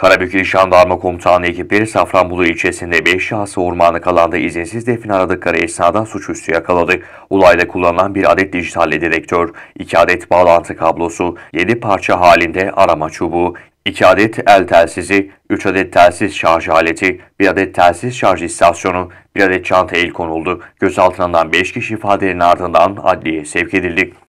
Karabükil Jandarma Komutanı ekibi, Safranbolu ilçesinde 5 şahsı ormanlık alanda izinsiz defin aradıkları esnada suçüstü yakaladı. Olayda kullanılan bir adet dijitalli dedektör, 2 adet bağlantı kablosu, 7 parça halinde arama çubuğu, 2 adet el telsizi, 3 adet telsiz şarj aleti, 1 adet telsiz şarj istasyonu, 1 adet çanta el konuldu. Gözaltından alınan 5 kişi ifadenin ardından adliye sevk edildi.